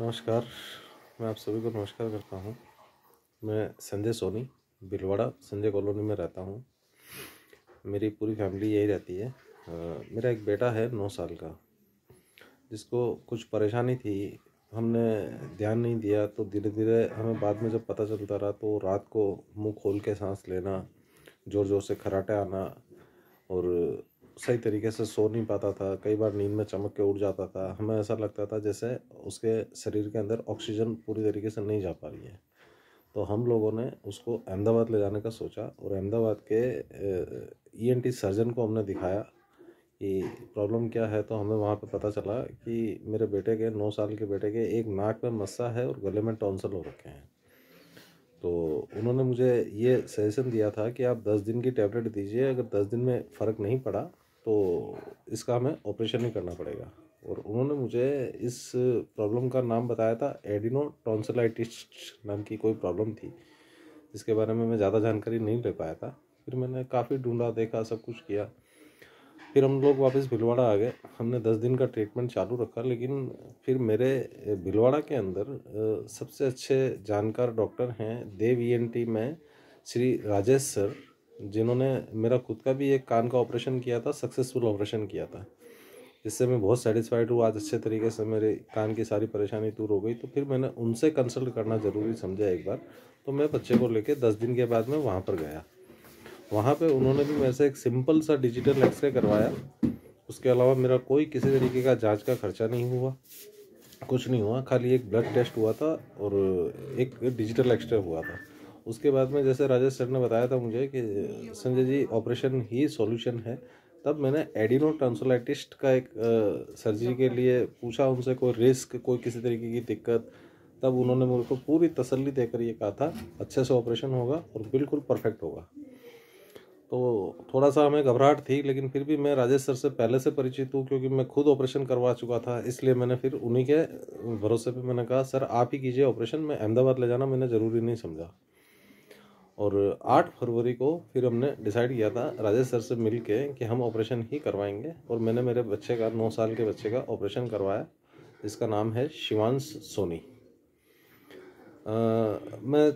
नमस्कार मैं आप सभी को नमस्कार करता हूँ मैं संजय सोनी बिलवाड़ा संजय कॉलोनी में रहता हूँ मेरी पूरी फैमिली यही रहती है आ, मेरा एक बेटा है नौ साल का जिसको कुछ परेशानी थी हमने ध्यान नहीं दिया तो धीरे धीरे हमें बाद में जब पता चलता रहा तो रात को मुंह खोल के सांस लेना ज़ोर ज़ोर से खराटे आना और सही तरीके से सो नहीं पाता था कई बार नींद में चमक के उठ जाता था हमें ऐसा लगता था जैसे उसके शरीर के अंदर ऑक्सीजन पूरी तरीके से नहीं जा पा रही है तो हम लोगों ने उसको अहमदाबाद ले जाने का सोचा और अहमदाबाद के ई e सर्जन को हमने दिखाया कि प्रॉब्लम क्या है तो हमें वहाँ पे पता चला कि मेरे बेटे के नौ साल के बेटे के एक नाक में मस्सा है और गले में टॉन्सल हो रखे हैं तो उन्होंने मुझे ये सजेशन दिया था कि आप दस दिन की टैबलेट दीजिए अगर दस दिन में फ़र्क नहीं पड़ा तो इसका हमें ऑपरेशन ही करना पड़ेगा और उन्होंने मुझे इस प्रॉब्लम का नाम बताया था एडिनो टॉन्सलाइटिस नाम की कोई प्रॉब्लम थी जिसके बारे में मैं ज़्यादा जानकारी नहीं ले पाया था फिर मैंने काफ़ी ढूंढा देखा सब कुछ किया फिर हम लोग वापस भिलवाड़ा आ गए हमने दस दिन का ट्रीटमेंट चालू रखा लेकिन फिर मेरे भिलवाड़ा के अंदर सबसे अच्छे जानकार डॉक्टर हैं देव ई e में श्री राजेश सर जिन्होंने मेरा खुद का भी एक कान का ऑपरेशन किया था सक्सेसफुल ऑपरेशन किया था जिससे मैं बहुत सेटिस्फाइड हूँ आज अच्छे तरीके से मेरे कान की सारी परेशानी दूर हो गई तो फिर मैंने उनसे कंसल्ट करना ज़रूरी समझा एक बार तो मैं बच्चे को लेके दस दिन के बाद मैं वहाँ पर गया वहाँ पे उन्होंने भी मेरे से एक सिंपल सा डिजिटल एक्सरे करवाया उसके अलावा मेरा कोई किसी तरीके का जाँच का खर्चा नहीं हुआ कुछ नहीं हुआ खाली एक ब्लड टेस्ट हुआ था और एक डिजिटल एक्सरे हुआ था उसके बाद में जैसे राजेश सर ने बताया था मुझे कि संजय जी ऑपरेशन ही सॉल्यूशन है तब मैंने एडिनो ट्रांसोलाइटिस्ट का एक सर्जरी के लिए पूछा उनसे कोई रिस्क कोई किसी तरीके की दिक्कत तब उन्होंने को पूरी तसल्ली देकर ये कहा था अच्छे से ऑपरेशन होगा और बिल्कुल परफेक्ट होगा तो थोड़ा सा हमें घबराहट थी लेकिन फिर भी मैं राजेश सर से पहले से परिचित हूँ क्योंकि मैं खुद ऑपरेशन करवा चुका था इसलिए मैंने फिर उन्हीं के भरोसे पे मैंने कहा सर आप ही कीजिए ऑपरेशन मैं अहमदाबाद ले जाना मैंने ज़रूरी नहीं समझा और आठ फरवरी को फिर हमने डिसाइड किया था राजेश सर से मिल के कि हम ऑपरेशन ही करवाएंगे और मैंने मेरे बच्चे का नौ साल के बच्चे का ऑपरेशन करवाया जिसका नाम है शिवांश सोनी आ, मैं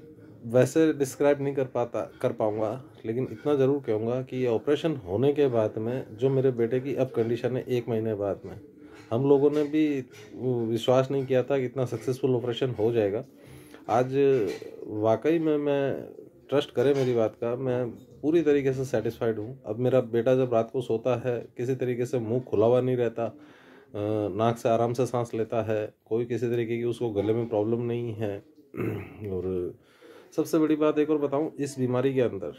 वैसे डिस्क्राइब नहीं कर पाता कर पाऊँगा लेकिन इतना ज़रूर कहूँगा कि ये ऑपरेशन होने के बाद में जो मेरे बेटे की अब कंडीशन है एक महीने बाद में हम लोगों ने भी विश्वास नहीं किया था कि इतना सक्सेसफुल ऑपरेशन हो जाएगा आज वाकई में मैं ट्रस्ट करें मेरी बात का मैं पूरी तरीके से सेटिस्फाइड हूँ अब मेरा बेटा जब रात को सोता है किसी तरीके से मुंह खुला हुआ नहीं रहता नाक से आराम से सांस लेता है कोई किसी तरीके की उसको गले में प्रॉब्लम नहीं है और सबसे बड़ी बात एक और बताऊँ इस बीमारी के अंदर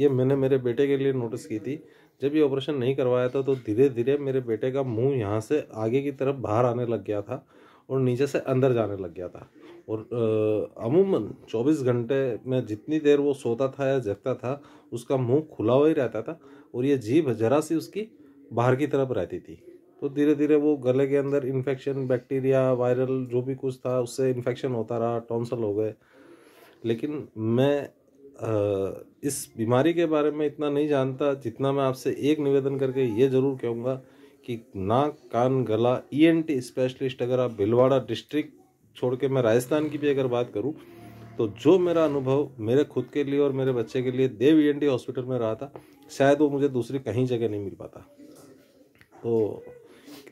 ये मैंने मेरे बेटे के लिए नोटिस की थी जब ये ऑपरेशन नहीं करवाया था तो धीरे धीरे मेरे बेटे का मुंह यहाँ से आगे की तरफ बाहर आने लग गया था और नीचे से अंदर जाने लग गया था और अमूमन 24 घंटे में जितनी देर वो सोता था या जगता था उसका मुंह खुला हुआ ही रहता था और ये जीभ जरा सी उसकी बाहर की तरफ रहती थी तो धीरे धीरे वो गले के अंदर इन्फेक्शन बैक्टीरिया वायरल जो भी कुछ था उससे इन्फेक्शन होता रहा टॉन्सल हो गए लेकिन मैं इस बीमारी के बारे में इतना नहीं जानता जितना मैं आपसे एक निवेदन करके ये ज़रूर कहूँगा कि नाक कान गला ईएनटी e स्पेशलिस्ट अगर आप भिलवाड़ा डिस्ट्रिक्ट छोड़ के मैं राजस्थान की भी अगर बात करूँ तो जो मेरा अनुभव मेरे खुद के लिए और मेरे बच्चे के लिए देव ई e हॉस्पिटल में रहा था शायद वो मुझे दूसरी कहीं जगह नहीं मिल पाता तो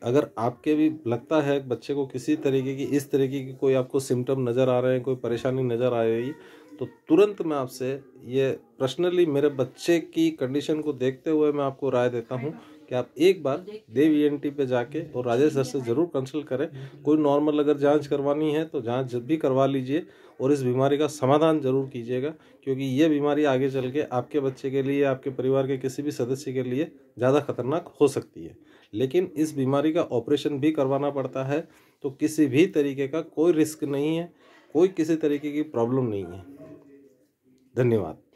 अगर आपके भी लगता है बच्चे को किसी तरीके की इस तरीके की कोई आपको सिम्टम नज़र आ रहे हैं कोई परेशानी नज़र आ रही है तो तुरंत मैं आपसे ये पर्सनली मेरे बच्चे की कंडीशन को देखते हुए मैं आपको राय देता हूँ कि आप एक बार देव ई पे जाके और राजेश सर से ज़रूर कंसल्ट करें कोई नॉर्मल अगर जांच करवानी है तो जांच जब भी करवा लीजिए और इस बीमारी का समाधान ज़रूर कीजिएगा क्योंकि ये बीमारी आगे चल के आपके बच्चे के लिए आपके परिवार के किसी भी सदस्य के लिए ज़्यादा खतरनाक हो सकती है लेकिन इस बीमारी का ऑपरेशन भी करवाना पड़ता है तो किसी भी तरीके का कोई रिस्क नहीं है कोई किसी तरीके की प्रॉब्लम नहीं है धन्यवाद